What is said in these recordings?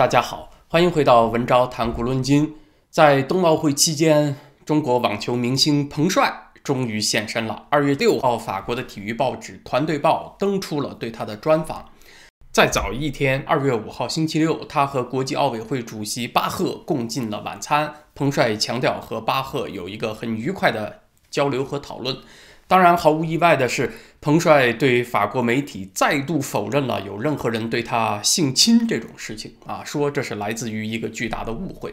大家好，欢迎回到文昭谈古论今。在冬奥会期间，中国网球明星彭帅终于现身了。二月六号，法国的体育报纸《团队报》登出了对他的专访。再早一天，二月五号星期六，他和国际奥委会主席巴赫共进了晚餐。彭帅强调，和巴赫有一个很愉快的交流和讨论。当然，毫无意外的是，彭帅对法国媒体再度否认了有任何人对他性侵这种事情啊，说这是来自于一个巨大的误会。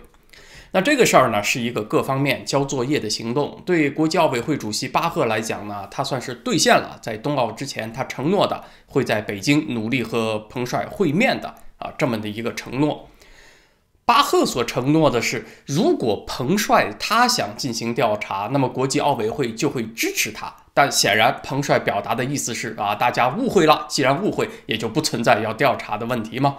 那这个事儿呢，是一个各方面交作业的行动。对国际奥委会主席巴赫来讲呢，他算是兑现了在冬奥之前他承诺的，会在北京努力和彭帅会面的啊，这么的一个承诺。巴赫所承诺的是，如果彭帅他想进行调查，那么国际奥委会就会支持他。但显然，彭帅表达的意思是啊，大家误会了。既然误会，也就不存在要调查的问题吗？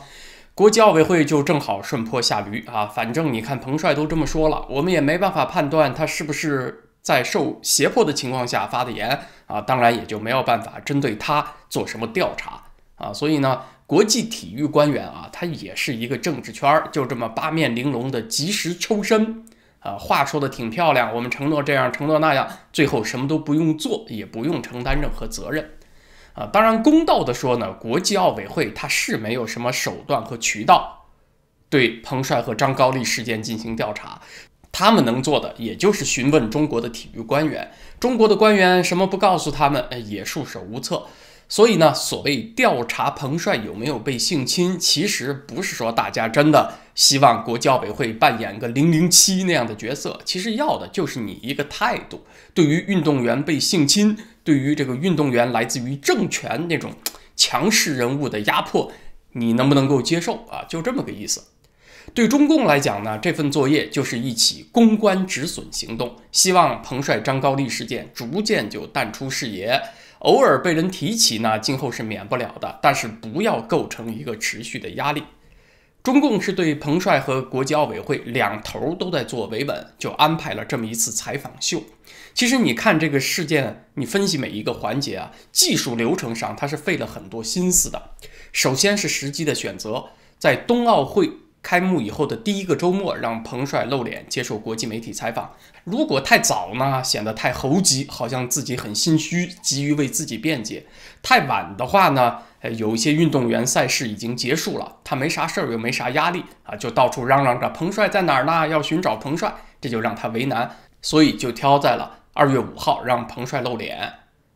国际奥委会就正好顺坡下驴啊。反正你看，彭帅都这么说了，我们也没办法判断他是不是在受胁迫的情况下发的言啊。当然，也就没有办法针对他做什么调查啊。所以呢？国际体育官员啊，他也是一个政治圈儿，就这么八面玲珑的及时抽身，啊，话说的挺漂亮，我们承诺这样承诺那样，最后什么都不用做，也不用承担任何责任，啊，当然公道的说呢，国际奥委会他是没有什么手段和渠道对彭帅和张高丽事件进行调查，他们能做的也就是询问中国的体育官员，中国的官员什么不告诉他们，也束手无策。所以呢，所谓调查彭帅有没有被性侵，其实不是说大家真的希望国教委会扮演个零零七那样的角色，其实要的就是你一个态度。对于运动员被性侵，对于这个运动员来自于政权那种强势人物的压迫，你能不能够接受啊？就这么个意思。对中共来讲呢，这份作业就是一起公关止损行动，希望彭帅张高丽事件逐渐就淡出视野。偶尔被人提起呢，今后是免不了的，但是不要构成一个持续的压力。中共是对彭帅和国际奥委会两头都在做维稳，就安排了这么一次采访秀。其实你看这个事件，你分析每一个环节啊，技术流程上他是费了很多心思的。首先是时机的选择，在冬奥会。开幕以后的第一个周末，让彭帅露脸接受国际媒体采访。如果太早呢，显得太猴急，好像自己很心虚，急于为自己辩解；太晚的话呢，呃，有一些运动员赛事已经结束了，他没啥事儿又没啥压力啊，就到处嚷嚷着彭帅在哪儿呢？要寻找彭帅，这就让他为难。所以就挑在了二月五号，让彭帅露脸。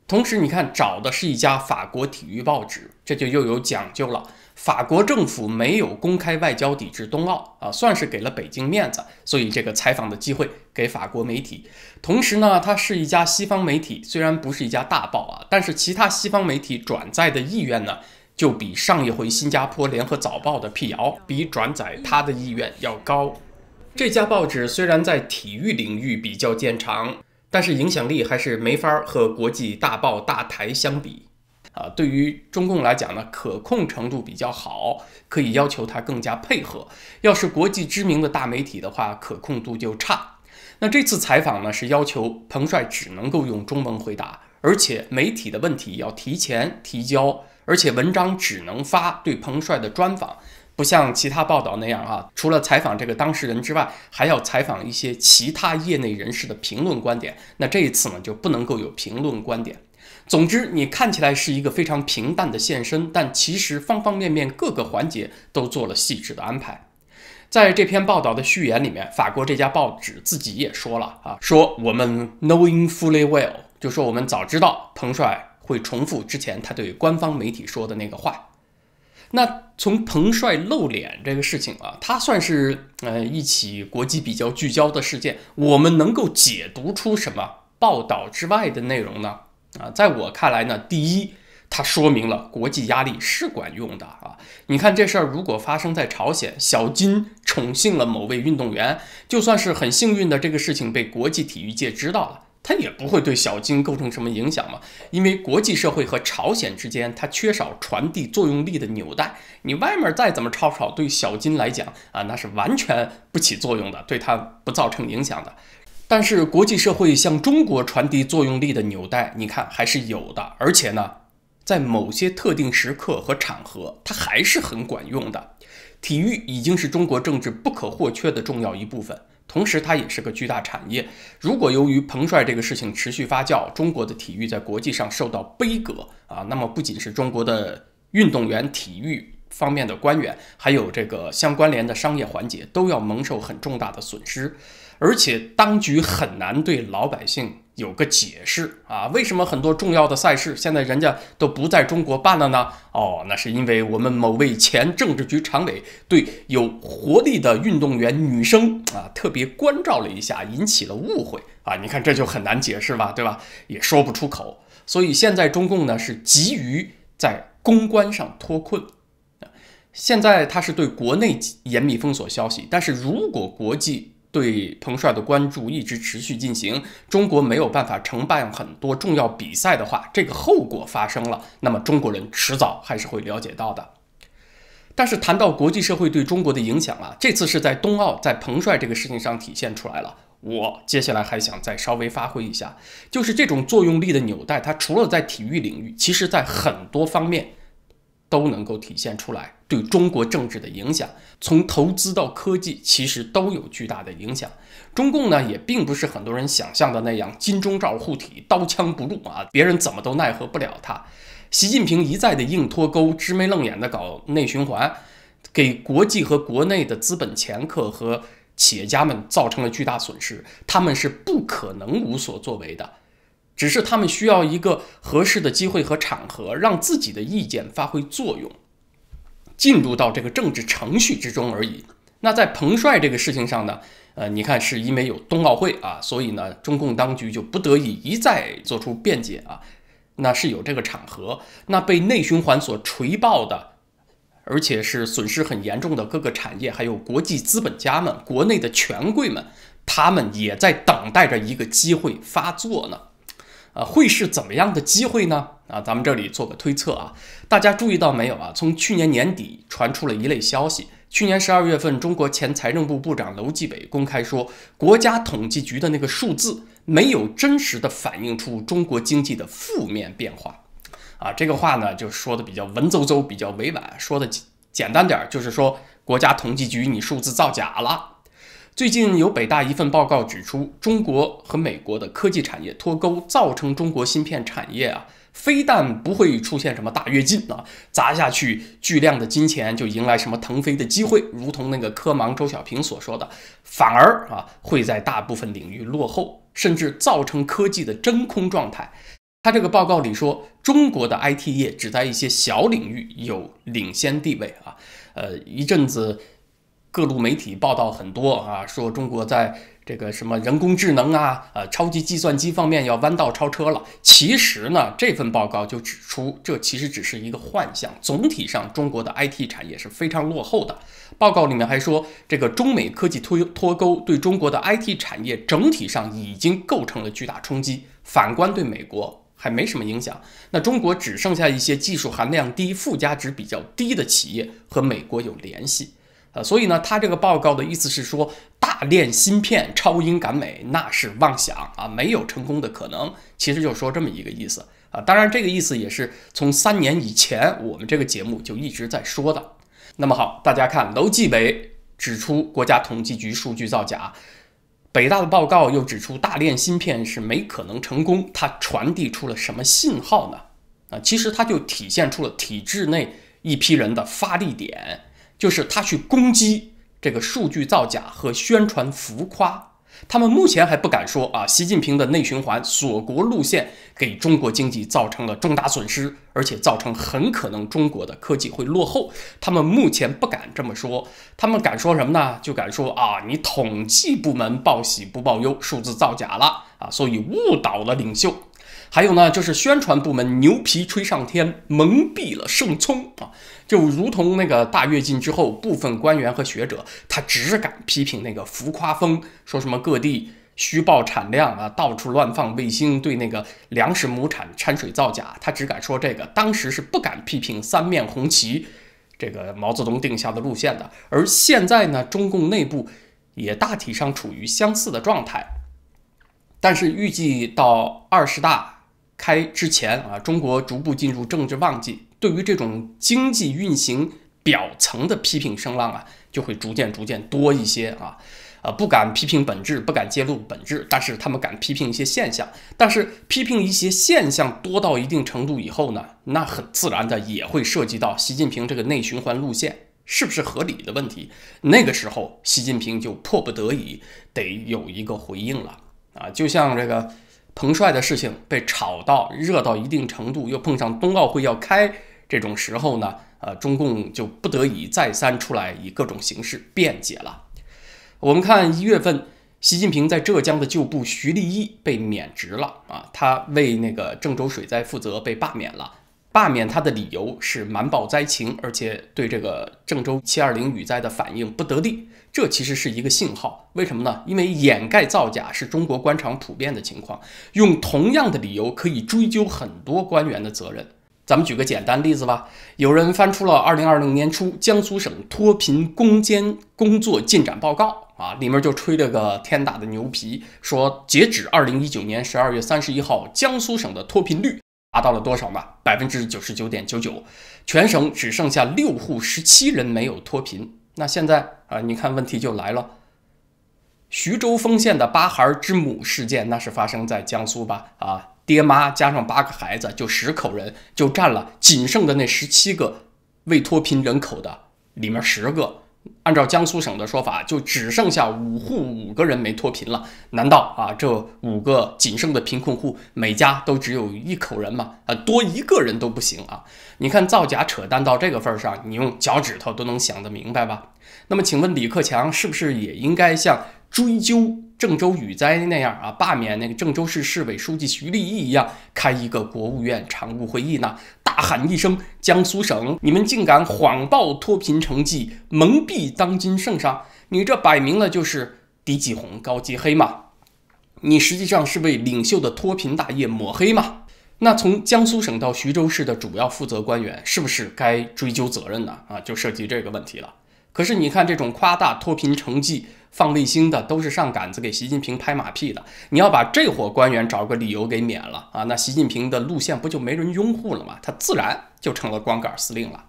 同时，你看找的是一家法国体育报纸，这就又有讲究了。法国政府没有公开外交抵制冬奥啊，算是给了北京面子，所以这个采访的机会给法国媒体。同时呢，它是一家西方媒体，虽然不是一家大报啊，但是其他西方媒体转载的意愿呢，就比上一回新加坡联合早报的辟谣比转载它的意愿要高。这家报纸虽然在体育领域比较见长，但是影响力还是没法和国际大报大台相比。啊，对于中共来讲呢，可控程度比较好，可以要求他更加配合。要是国际知名的大媒体的话，可控度就差。那这次采访呢，是要求彭帅只能够用中文回答，而且媒体的问题要提前提交，而且文章只能发对彭帅的专访，不像其他报道那样啊，除了采访这个当事人之外，还要采访一些其他业内人士的评论观点。那这一次呢，就不能够有评论观点。总之，你看起来是一个非常平淡的现身，但其实方方面面各个环节都做了细致的安排。在这篇报道的序言里面，法国这家报纸自己也说了啊，说我们 knowing fully well，就说我们早知道彭帅会重复之前他对官方媒体说的那个话。那从彭帅露脸这个事情啊，他算是呃一起国际比较聚焦的事件，我们能够解读出什么报道之外的内容呢？啊，在我看来呢，第一，它说明了国际压力是管用的啊。你看这事儿，如果发生在朝鲜，小金宠幸了某位运动员，就算是很幸运的这个事情被国际体育界知道了，他也不会对小金构成什么影响嘛？因为国际社会和朝鲜之间，它缺少传递作用力的纽带。你外面再怎么吵吵，对小金来讲啊，那是完全不起作用的，对他不造成影响的。但是国际社会向中国传递作用力的纽带，你看还是有的，而且呢，在某些特定时刻和场合，它还是很管用的。体育已经是中国政治不可或缺的重要一部分，同时它也是个巨大产业。如果由于彭帅这个事情持续发酵，中国的体育在国际上受到悲格啊，那么不仅是中国的运动员、体育方面的官员，还有这个相关联的商业环节都要蒙受很重大的损失。而且当局很难对老百姓有个解释啊，为什么很多重要的赛事现在人家都不在中国办了呢？哦，那是因为我们某位前政治局常委对有活力的运动员女生啊特别关照了一下，引起了误会啊！你看这就很难解释吧，对吧？也说不出口。所以现在中共呢是急于在公关上脱困，现在他是对国内严密封锁消息，但是如果国际。对彭帅的关注一直持续进行。中国没有办法承办很多重要比赛的话，这个后果发生了，那么中国人迟早还是会了解到的。但是谈到国际社会对中国的影响啊，这次是在冬奥，在彭帅这个事情上体现出来了。我接下来还想再稍微发挥一下，就是这种作用力的纽带，它除了在体育领域，其实在很多方面。都能够体现出来对中国政治的影响，从投资到科技，其实都有巨大的影响。中共呢，也并不是很多人想象的那样金钟罩护体、刀枪不入啊，别人怎么都奈何不了他。习近平一再的硬脱钩、直眉愣眼的搞内循环，给国际和国内的资本掮客和企业家们造成了巨大损失，他们是不可能无所作为的。只是他们需要一个合适的机会和场合，让自己的意见发挥作用，进入到这个政治程序之中而已。那在彭帅这个事情上呢？呃，你看，是因为有冬奥会啊，所以呢，中共当局就不得已一再做出辩解啊。那是有这个场合。那被内循环所锤爆的，而且是损失很严重的各个产业，还有国际资本家们、国内的权贵们，他们也在等待着一个机会发作呢。啊，会是怎么样的机会呢？啊，咱们这里做个推测啊。大家注意到没有啊？从去年年底传出了一类消息，去年十二月份，中国前财政部部长楼继伟公开说，国家统计局的那个数字没有真实的反映出中国经济的负面变化。啊，这个话呢，就说的比较文绉绉，比较委婉。说的简单点，就是说国家统计局你数字造假了。最近有北大一份报告指出，中国和美国的科技产业脱钩，造成中国芯片产业啊，非但不会出现什么大跃进啊，砸下去巨量的金钱就迎来什么腾飞的机会，如同那个科盲周小平所说的，反而啊会在大部分领域落后，甚至造成科技的真空状态。他这个报告里说，中国的 IT 业只在一些小领域有领先地位啊，呃一阵子。各路媒体报道很多啊，说中国在这个什么人工智能啊、呃超级计算机方面要弯道超车了。其实呢，这份报告就指出，这其实只是一个幻象。总体上，中国的 IT 产业是非常落后的。报告里面还说，这个中美科技脱脱钩对中国的 IT 产业整体上已经构成了巨大冲击，反观对美国还没什么影响。那中国只剩下一些技术含量低、附加值比较低的企业和美国有联系。呃，所以呢，他这个报告的意思是说，大炼芯片、超英赶美那是妄想啊，没有成功的可能。其实就说这么一个意思啊。当然，这个意思也是从三年以前我们这个节目就一直在说的。那么好，大家看，楼继伟指出国家统计局数据造假，北大的报告又指出大炼芯片是没可能成功，它传递出了什么信号呢？啊，其实它就体现出了体制内一批人的发力点。就是他去攻击这个数据造假和宣传浮夸，他们目前还不敢说啊，习近平的内循环锁国路线给中国经济造成了重大损失，而且造成很可能中国的科技会落后，他们目前不敢这么说，他们敢说什么呢？就敢说啊，你统计部门报喜不报忧，数字造假了啊，所以误导了领袖。还有呢，就是宣传部门牛皮吹上天，蒙蔽了圣聪啊，就如同那个大跃进之后，部分官员和学者，他只敢批评那个浮夸风，说什么各地虚报产量啊，到处乱放卫星，对那个粮食亩产掺水造假，他只敢说这个，当时是不敢批评三面红旗，这个毛泽东定下的路线的。而现在呢，中共内部也大体上处于相似的状态，但是预计到二十大。开之前啊，中国逐步进入政治旺季，对于这种经济运行表层的批评声浪啊，就会逐渐逐渐多一些啊，啊，不敢批评本质，不敢揭露本质，但是他们敢批评一些现象，但是批评一些现象多到一定程度以后呢，那很自然的也会涉及到习近平这个内循环路线是不是合理的问题，那个时候习近平就迫不得已得有一个回应了啊，就像这个。彭帅的事情被炒到热到一定程度，又碰上冬奥会要开这种时候呢，呃，中共就不得已再三出来以各种形式辩解了。我们看一月份，习近平在浙江的旧部徐立毅被免职了啊，他为那个郑州水灾负责被罢免了。罢免他的理由是瞒报灾情，而且对这个郑州七二零雨灾的反应不得力。这其实是一个信号，为什么呢？因为掩盖造假是中国官场普遍的情况。用同样的理由可以追究很多官员的责任。咱们举个简单例子吧，有人翻出了二零二零年初江苏省脱贫攻坚工作进展报告啊，里面就吹了个天大的牛皮，说截止二零一九年十二月三十一号，江苏省的脱贫率。达到了多少呢？百分之九十九点九九，全省只剩下六户十七人没有脱贫。那现在啊，你看问题就来了，徐州丰县的八孩之母事件，那是发生在江苏吧？啊，爹妈加上八个孩子，就十口人，就占了仅剩的那十七个未脱贫人口的里面十个。按照江苏省的说法，就只剩下五户五个人没脱贫了。难道啊，这五个仅剩的贫困户每家都只有一口人吗？啊，多一个人都不行啊！你看造假扯淡到这个份上，你用脚趾头都能想得明白吧？那么，请问李克强是不是也应该像追究郑州雨灾那样啊，罢免那个郑州市市委书记徐立毅一样，开一个国务院常务会议呢？大喊一声：“江苏省，你们竟敢谎报脱贫成绩，蒙蔽当今圣上！你这摆明了就是低级红、高级黑嘛！你实际上是为领袖的脱贫大业抹黑嘛！那从江苏省到徐州市的主要负责官员，是不是该追究责任呢？啊，就涉及这个问题了。可是你看，这种夸大脱贫成绩。”放卫星的都是上杆子给习近平拍马屁的，你要把这伙官员找个理由给免了啊，那习近平的路线不就没人拥护了吗？他自然就成了光杆司令了。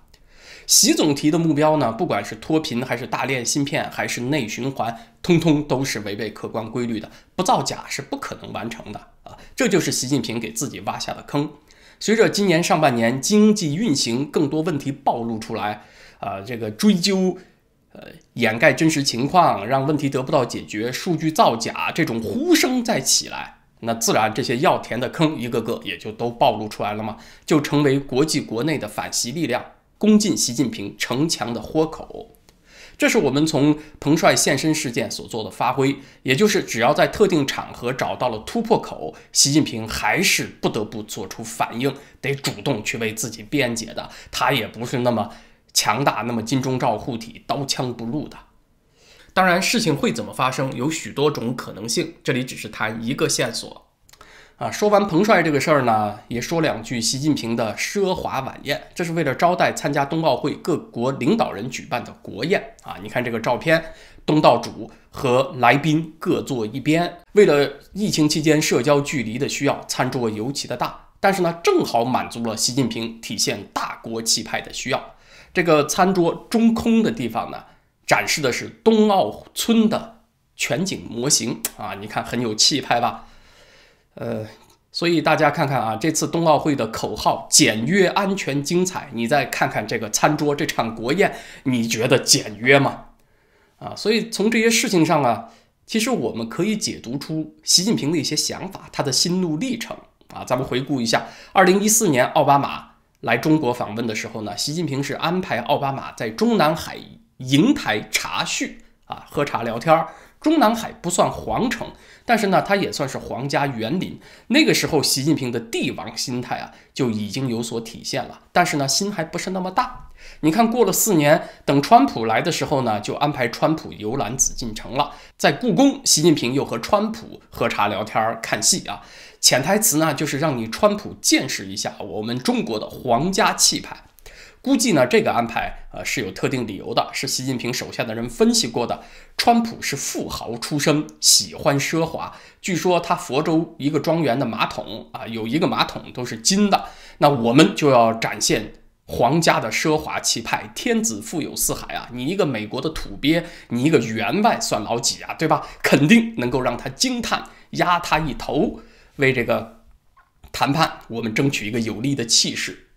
习总提的目标呢，不管是脱贫还是大炼芯片还是内循环，通通都是违背客观规律的，不造假是不可能完成的啊！这就是习近平给自己挖下的坑。随着今年上半年经济运行更多问题暴露出来，啊，这个追究。呃，掩盖真实情况，让问题得不到解决，数据造假这种呼声再起来，那自然这些要填的坑，一个个也就都暴露出来了嘛，就成为国际国内的反袭力量攻进习近平城墙的豁口。这是我们从彭帅现身事件所做的发挥，也就是只要在特定场合找到了突破口，习近平还是不得不做出反应，得主动去为自己辩解的。他也不是那么。强大，那么金钟罩护体，刀枪不入的。当然，事情会怎么发生，有许多种可能性。这里只是谈一个线索。啊，说完彭帅这个事儿呢，也说两句习近平的奢华晚宴。这是为了招待参加冬奥会各国领导人举办的国宴啊。你看这个照片，东道主和来宾各坐一边。为了疫情期间社交距离的需要，餐桌尤其的大，但是呢，正好满足了习近平体现大国气派的需要。这个餐桌中空的地方呢，展示的是冬奥村的全景模型啊，你看很有气派吧？呃，所以大家看看啊，这次冬奥会的口号“简约、安全、精彩”，你再看看这个餐桌，这场国宴，你觉得简约吗？啊，所以从这些事情上啊，其实我们可以解读出习近平的一些想法，他的心路历程啊。咱们回顾一下，二零一四年奥巴马。来中国访问的时候呢，习近平是安排奥巴马在中南海瀛台茶叙啊，喝茶聊天儿。中南海不算皇城，但是呢，它也算是皇家园林。那个时候，习近平的帝王心态啊，就已经有所体现了。但是呢，心还不是那么大。你看，过了四年，等川普来的时候呢，就安排川普游览紫禁城了。在故宫，习近平又和川普喝茶聊天儿、看戏啊。潜台词呢，就是让你川普见识一下我们中国的皇家气派。估计呢，这个安排呃是有特定理由的，是习近平手下的人分析过的。川普是富豪出身，喜欢奢华。据说他佛州一个庄园的马桶啊，有一个马桶都是金的。那我们就要展现皇家的奢华气派，天子富有四海啊！你一个美国的土鳖，你一个员外算老几啊？对吧？肯定能够让他惊叹，压他一头。为这个谈判，我们争取一个有利的气势。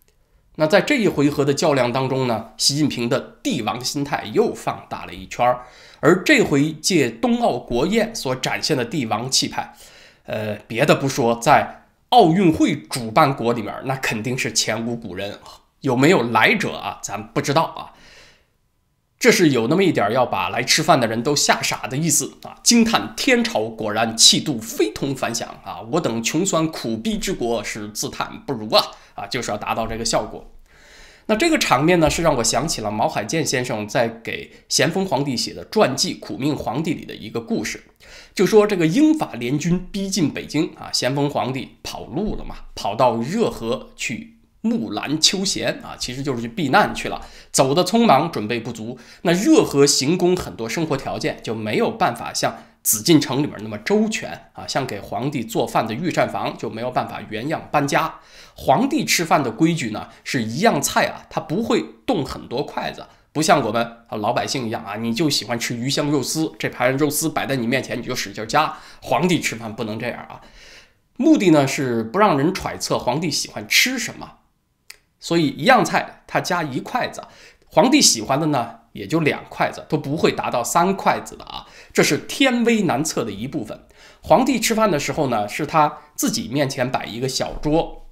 那在这一回合的较量当中呢，习近平的帝王心态又放大了一圈儿。而这回借冬奥国宴所展现的帝王气派，呃，别的不说，在奥运会主办国里面，那肯定是前无古人。有没有来者啊？咱不知道啊。这是有那么一点要把来吃饭的人都吓傻的意思啊！惊叹天朝果然气度非同凡响啊！我等穷酸苦逼之国是自叹不如啊！啊，就是要达到这个效果。那这个场面呢，是让我想起了毛海建先生在给咸丰皇帝写的传记《苦命皇帝》里的一个故事，就说这个英法联军逼近北京啊，咸丰皇帝跑路了嘛，跑到热河去。木兰秋闲啊，其实就是去避难去了，走的匆忙，准备不足。那热河行宫很多生活条件就没有办法像紫禁城里面那么周全啊，像给皇帝做饭的御膳房就没有办法原样搬家。皇帝吃饭的规矩呢，是一样菜啊，他不会动很多筷子，不像我们啊老百姓一样啊，你就喜欢吃鱼香肉丝，这盘肉丝摆在你面前你就使劲夹。皇帝吃饭不能这样啊，目的呢是不让人揣测皇帝喜欢吃什么。所以，一样菜他加一筷子，皇帝喜欢的呢，也就两筷子，都不会达到三筷子的啊。这是天威难测的一部分。皇帝吃饭的时候呢，是他自己面前摆一个小桌，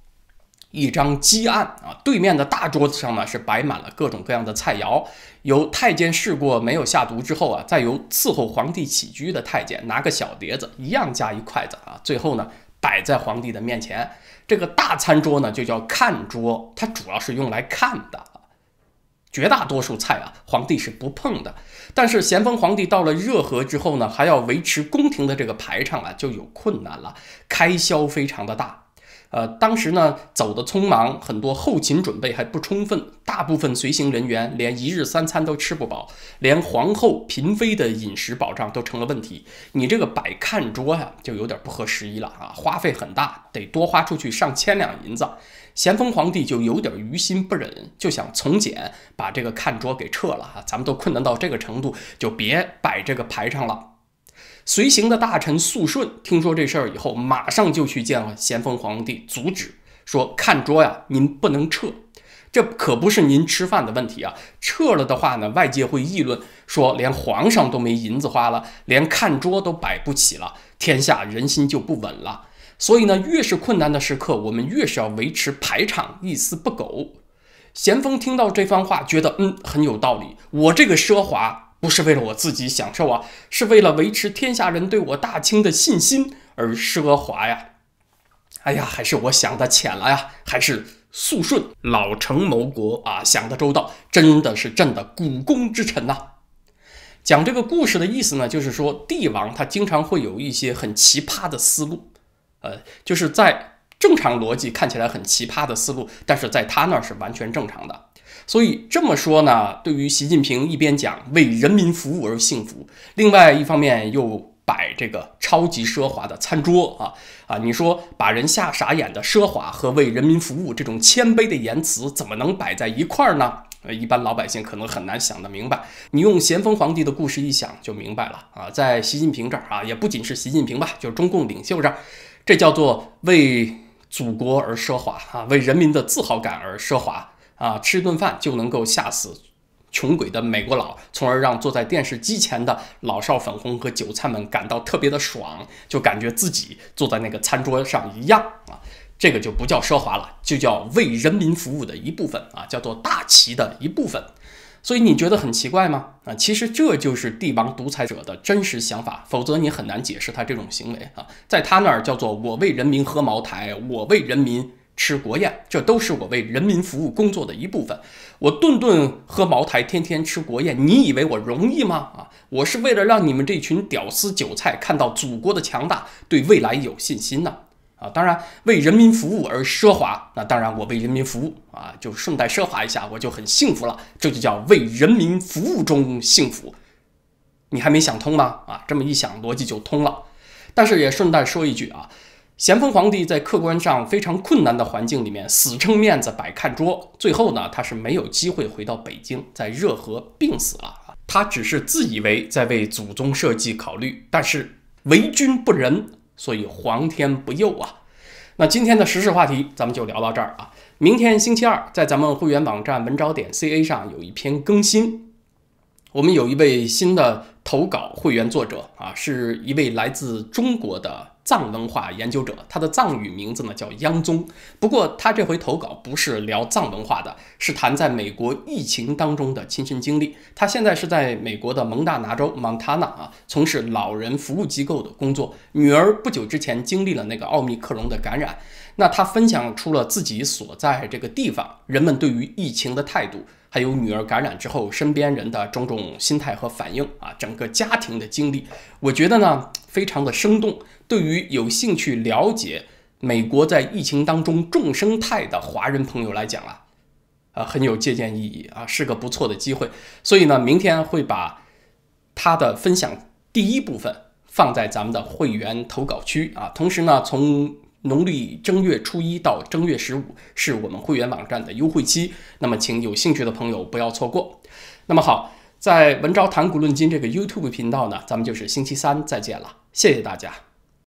一张鸡案啊，对面的大桌子上呢是摆满了各种各样的菜肴，由太监试过没有下毒之后啊，再由伺候皇帝起居的太监拿个小碟子，一样加一筷子啊，最后呢。摆在皇帝的面前，这个大餐桌呢就叫看桌，它主要是用来看的。绝大多数菜啊，皇帝是不碰的。但是咸丰皇帝到了热河之后呢，还要维持宫廷的这个排场啊，就有困难了，开销非常的大。呃，当时呢走的匆忙，很多后勤准备还不充分，大部分随行人员连一日三餐都吃不饱，连皇后嫔妃的饮食保障都成了问题。你这个摆看桌呀，就有点不合时宜了啊，花费很大，得多花出去上千两银子。咸丰皇帝就有点于心不忍，就想从简，把这个看桌给撤了哈。咱们都困难到这个程度，就别摆这个排场了。随行的大臣肃顺听说这事儿以后，马上就去见了咸丰皇帝，阻止说：“看桌呀，您不能撤，这可不是您吃饭的问题啊。撤了的话呢，外界会议论说连皇上都没银子花了，连看桌都摆不起了，天下人心就不稳了。所以呢，越是困难的时刻，我们越是要维持排场，一丝不苟。”咸丰听到这番话，觉得嗯很有道理，我这个奢华。不是为了我自己享受啊，是为了维持天下人对我大清的信心而奢华呀。哎呀，还是我想的浅了呀。还是肃顺老成谋国啊，想的周到，真的是朕的股肱之臣呐。讲这个故事的意思呢，就是说帝王他经常会有一些很奇葩的思路，呃，就是在正常逻辑看起来很奇葩的思路，但是在他那是完全正常的。所以这么说呢，对于习近平一边讲为人民服务而幸福，另外一方面又摆这个超级奢华的餐桌啊啊，你说把人吓傻眼的奢华和为人民服务这种谦卑的言辞，怎么能摆在一块儿呢？呃，一般老百姓可能很难想得明白。你用咸丰皇帝的故事一想就明白了啊，在习近平这儿啊，也不仅是习近平吧，就是中共领袖这儿，这叫做为祖国而奢华啊，为人民的自豪感而奢华。啊，吃顿饭就能够吓死穷鬼的美国佬，从而让坐在电视机前的老少粉红和韭菜们感到特别的爽，就感觉自己坐在那个餐桌上一样啊。这个就不叫奢华了，就叫为人民服务的一部分啊，叫做大旗的一部分。所以你觉得很奇怪吗？啊，其实这就是帝王独裁者的真实想法，否则你很难解释他这种行为啊。在他那儿叫做“我为人民喝茅台，我为人民”。吃国宴，这都是我为人民服务工作的一部分。我顿顿喝茅台，天天吃国宴，你以为我容易吗？啊，我是为了让你们这群屌丝韭菜看到祖国的强大，对未来有信心呢。啊，当然为人民服务而奢华，那当然我为人民服务啊，就顺带奢华一下，我就很幸福了。这就叫为人民服务中幸福。你还没想通吗？啊，这么一想逻辑就通了。但是也顺带说一句啊。咸丰皇帝在客观上非常困难的环境里面死撑面子摆看桌，最后呢，他是没有机会回到北京，在热河病死了。他只是自以为在为祖宗社稷考虑，但是为君不仁，所以皇天不佑啊。那今天的时事话题，咱们就聊到这儿啊。明天星期二，在咱们会员网站文昭点 C A 上有一篇更新，我们有一位新的投稿会员作者啊，是一位来自中国的。藏文化研究者，他的藏语名字呢叫央宗。不过他这回投稿不是聊藏文化的，是谈在美国疫情当中的亲身经历。他现在是在美国的蒙大拿州 （Montana） 啊，从事老人服务机构的工作。女儿不久之前经历了那个奥密克戎的感染。那他分享出了自己所在这个地方人们对于疫情的态度，还有女儿感染之后身边人的种种心态和反应啊，整个家庭的经历，我觉得呢非常的生动。对于有兴趣了解美国在疫情当中众生态的华人朋友来讲啊，啊很有借鉴意义啊，是个不错的机会。所以呢，明天会把他的分享第一部分放在咱们的会员投稿区啊，同时呢从。农历正月初一到正月十五是我们会员网站的优惠期，那么请有兴趣的朋友不要错过。那么好，在“文昭谈古论今”这个 YouTube 频道呢，咱们就是星期三再见了，谢谢大家。